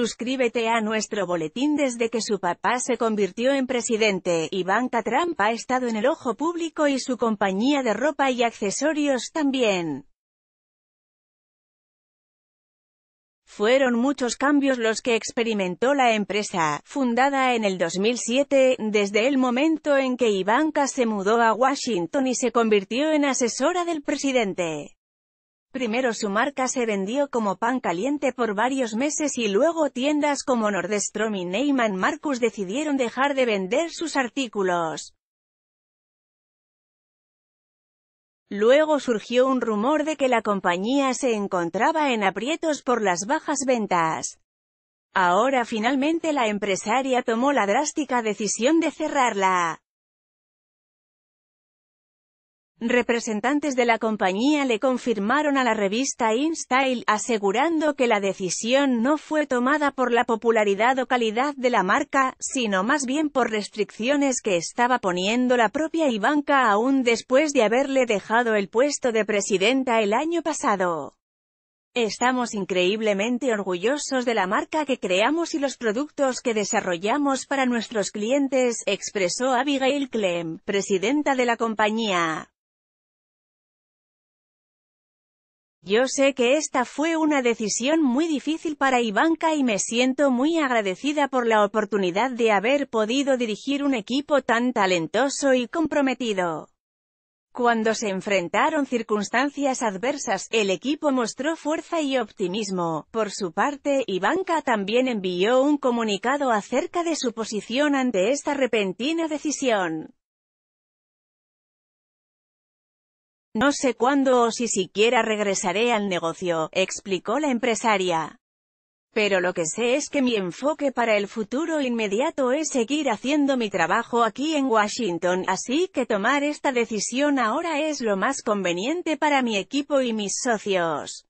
Suscríbete a nuestro boletín desde que su papá se convirtió en presidente, Ivanka Trump ha estado en el ojo público y su compañía de ropa y accesorios también. Fueron muchos cambios los que experimentó la empresa, fundada en el 2007, desde el momento en que Ivanka se mudó a Washington y se convirtió en asesora del presidente. Primero su marca se vendió como pan caliente por varios meses y luego tiendas como Nordstrom y Neyman Marcus decidieron dejar de vender sus artículos. Luego surgió un rumor de que la compañía se encontraba en aprietos por las bajas ventas. Ahora finalmente la empresaria tomó la drástica decisión de cerrarla. Representantes de la compañía le confirmaron a la revista InStyle, asegurando que la decisión no fue tomada por la popularidad o calidad de la marca, sino más bien por restricciones que estaba poniendo la propia Ivanka aún después de haberle dejado el puesto de presidenta el año pasado. Estamos increíblemente orgullosos de la marca que creamos y los productos que desarrollamos para nuestros clientes, expresó Abigail Clem, presidenta de la compañía. Yo sé que esta fue una decisión muy difícil para Ivanka y me siento muy agradecida por la oportunidad de haber podido dirigir un equipo tan talentoso y comprometido. Cuando se enfrentaron circunstancias adversas, el equipo mostró fuerza y optimismo. Por su parte, Ivanka también envió un comunicado acerca de su posición ante esta repentina decisión. No sé cuándo o si siquiera regresaré al negocio, explicó la empresaria. Pero lo que sé es que mi enfoque para el futuro inmediato es seguir haciendo mi trabajo aquí en Washington, así que tomar esta decisión ahora es lo más conveniente para mi equipo y mis socios.